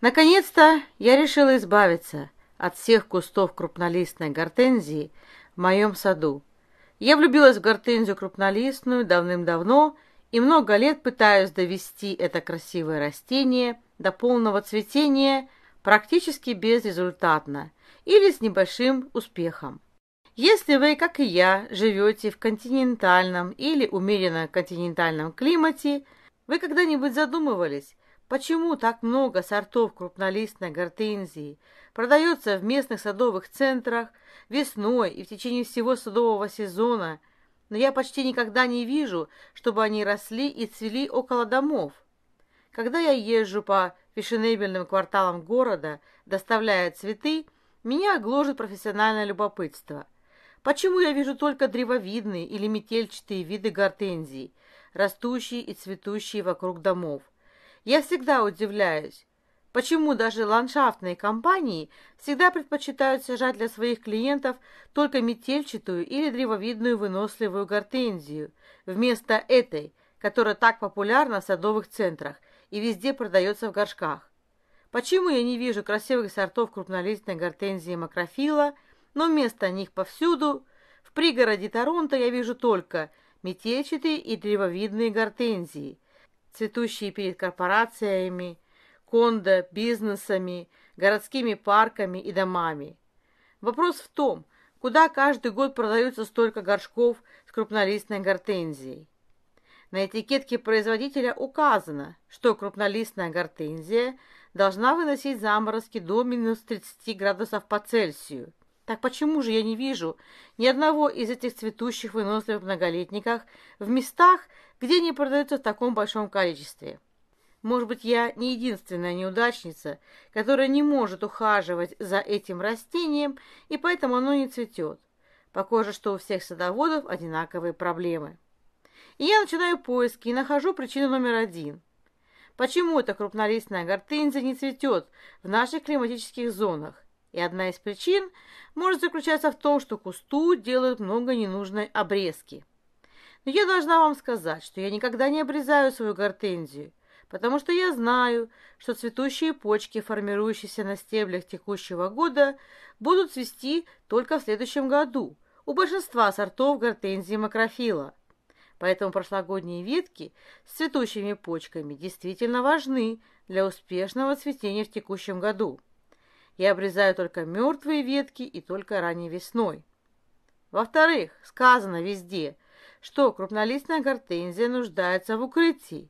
Наконец-то я решила избавиться от всех кустов крупнолистной гортензии в моем саду. Я влюбилась в гортензию крупнолистную давным-давно и много лет пытаюсь довести это красивое растение до полного цветения практически безрезультатно или с небольшим успехом. Если вы, как и я, живете в континентальном или умеренно континентальном климате, вы когда-нибудь задумывались, Почему так много сортов крупнолистной гортензии продается в местных садовых центрах весной и в течение всего садового сезона, но я почти никогда не вижу, чтобы они росли и цвели около домов? Когда я езжу по фешенебельным кварталам города, доставляя цветы, меня гложет профессиональное любопытство. Почему я вижу только древовидные или метельчатые виды гортензий, растущие и цветущие вокруг домов? Я всегда удивляюсь, почему даже ландшафтные компании всегда предпочитают сажать для своих клиентов только метельчатую или древовидную выносливую гортензию, вместо этой, которая так популярна в садовых центрах и везде продается в горшках. Почему я не вижу красивых сортов крупнолистной гортензии макрофила, но вместо них повсюду, в пригороде Торонто я вижу только метельчатые и древовидные гортензии – цветущие перед корпорациями, кондо, бизнесами, городскими парками и домами. Вопрос в том, куда каждый год продаются столько горшков с крупнолистной гортензией. На этикетке производителя указано, что крупнолистная гортензия должна выносить заморозки до минус 30 градусов по Цельсию. Так почему же я не вижу ни одного из этих цветущих выносливых многолетников в местах, где они продаются в таком большом количестве. Может быть, я не единственная неудачница, которая не может ухаживать за этим растением, и поэтому оно не цветет. Похоже, что у всех садоводов одинаковые проблемы. И я начинаю поиски и нахожу причину номер один. Почему эта крупнолистная гортензия не цветет в наших климатических зонах? И одна из причин может заключаться в том, что кусту делают много ненужной обрезки. Но я должна вам сказать, что я никогда не обрезаю свою гортензию, потому что я знаю, что цветущие почки, формирующиеся на стеблях текущего года, будут цвести только в следующем году у большинства сортов гортензии макрофила. Поэтому прошлогодние ветки с цветущими почками действительно важны для успешного цветения в текущем году. Я обрезаю только мертвые ветки и только ранней весной. Во-вторых, сказано везде – что крупнолистная гортензия нуждается в укрытии.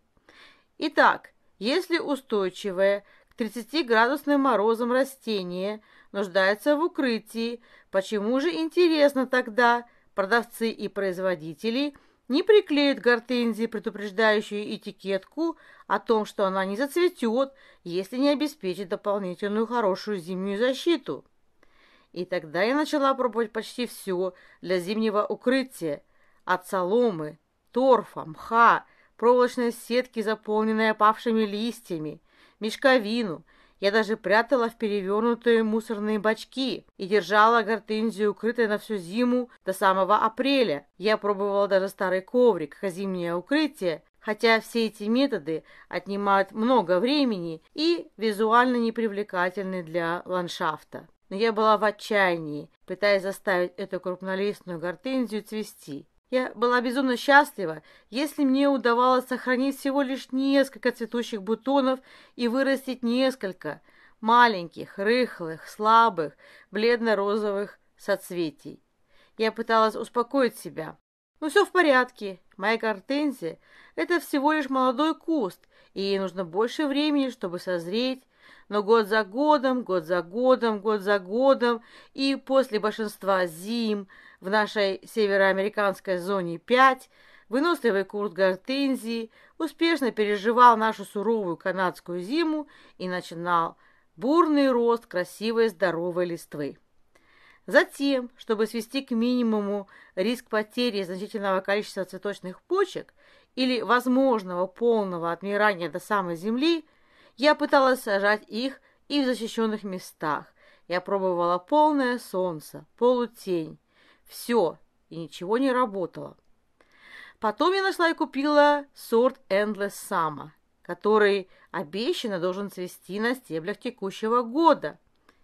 Итак, если устойчивое к 30-градусным морозам растение нуждается в укрытии, почему же интересно тогда продавцы и производители не приклеят гортензии предупреждающую этикетку о том, что она не зацветет, если не обеспечит дополнительную хорошую зимнюю защиту? И тогда я начала пробовать почти все для зимнего укрытия, от соломы, торфа, мха, проволочной сетки, заполненной опавшими листьями, мешковину. Я даже прятала в перевернутые мусорные бачки и держала гортензию укрытой на всю зиму до самого апреля. Я пробовала даже старый коврик, как зимнее укрытие, хотя все эти методы отнимают много времени и визуально непривлекательны для ландшафта. Но я была в отчаянии, пытаясь заставить эту крупнолистную гортензию цвести. Я была безумно счастлива, если мне удавалось сохранить всего лишь несколько цветущих бутонов и вырастить несколько маленьких, рыхлых, слабых, бледно-розовых соцветий. Я пыталась успокоить себя. "Ну все в порядке. Моя гортензия – это всего лишь молодой куст, и ей нужно больше времени, чтобы созреть, но год за годом, год за годом, год за годом, и после большинства зим в нашей североамериканской зоне 5 выносливый курт гортензии успешно переживал нашу суровую канадскую зиму и начинал бурный рост красивой здоровой листвы. Затем, чтобы свести к минимуму риск потери значительного количества цветочных почек или возможного полного отмирания до самой земли, я пыталась сажать их и в защищенных местах. Я пробовала полное солнце, полутень. Все, и ничего не работало. Потом я нашла и купила сорт Endless Summer, который обещанно должен цвести на стеблях текущего года.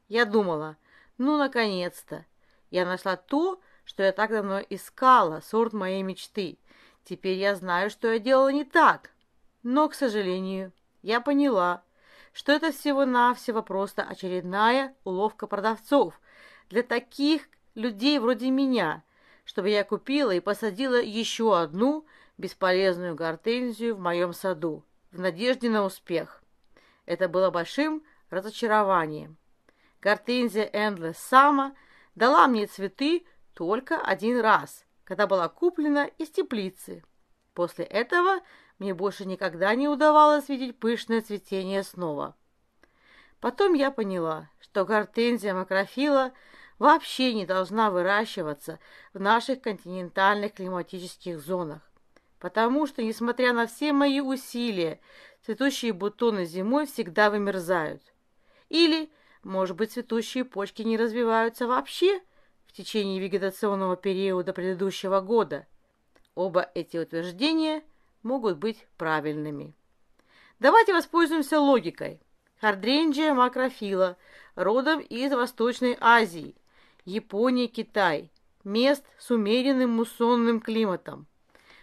Я думала, ну, наконец-то, я нашла то, что я так давно искала, сорт моей мечты. Теперь я знаю, что я делала не так, но, к сожалению, я поняла, что это всего-навсего просто очередная уловка продавцов для таких людей вроде меня, чтобы я купила и посадила еще одну бесполезную гортензию в моем саду в надежде на успех. Это было большим разочарованием. Гортензия Эндлес Сама дала мне цветы только один раз, когда была куплена из теплицы. После этого мне больше никогда не удавалось видеть пышное цветение снова. Потом я поняла, что гортензия макрофила вообще не должна выращиваться в наших континентальных климатических зонах, потому что, несмотря на все мои усилия, цветущие бутоны зимой всегда вымерзают. Или, может быть, цветущие почки не развиваются вообще в течение вегетационного периода предыдущего года. Оба эти утверждения – могут быть правильными. Давайте воспользуемся логикой. Хардренджия макрофила, родом из Восточной Азии, Япония, Китай, мест с умеренным муссонным климатом.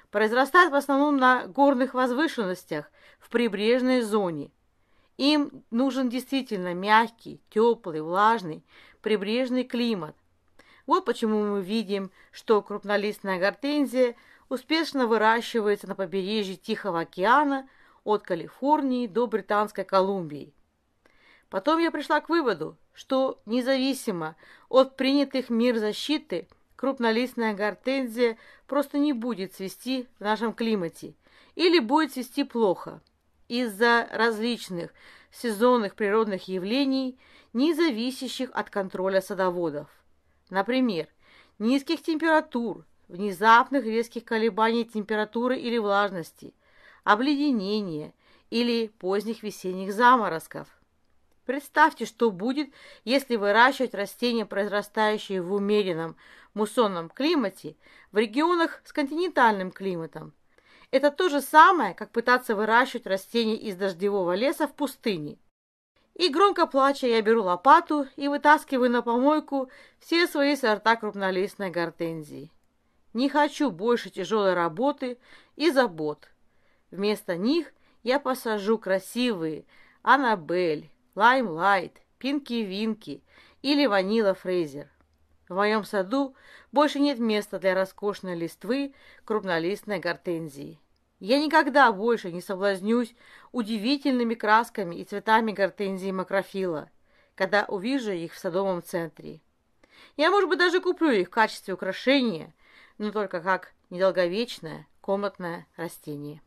Произрастает в основном на горных возвышенностях в прибрежной зоне. Им нужен действительно мягкий, теплый, влажный прибрежный климат. Вот почему мы видим, что крупнолистная гортензия – успешно выращивается на побережье Тихого океана от Калифорнии до Британской Колумбии. Потом я пришла к выводу, что независимо от принятых мер защиты, крупнолистная гортензия просто не будет цвести в нашем климате или будет цвести плохо из-за различных сезонных природных явлений, не зависящих от контроля садоводов. Например, низких температур, внезапных резких колебаний температуры или влажности, обледенения или поздних весенних заморозков. Представьте, что будет, если выращивать растения, произрастающие в умеренном муссонном климате, в регионах с континентальным климатом. Это то же самое, как пытаться выращивать растения из дождевого леса в пустыне. И громко плача я беру лопату и вытаскиваю на помойку все свои сорта крупнолистной гортензии. Не хочу больше тяжелой работы и забот. Вместо них я посажу красивые Аннабель, Лаймлайт, Пинки-Винки или Ванила Фрейзер. В моем саду больше нет места для роскошной листвы крупнолистной гортензии. Я никогда больше не соблазнюсь удивительными красками и цветами гортензии макрофила, когда увижу их в садовом центре. Я, может быть, даже куплю их в качестве украшения – но только как недолговечное комнатное растение.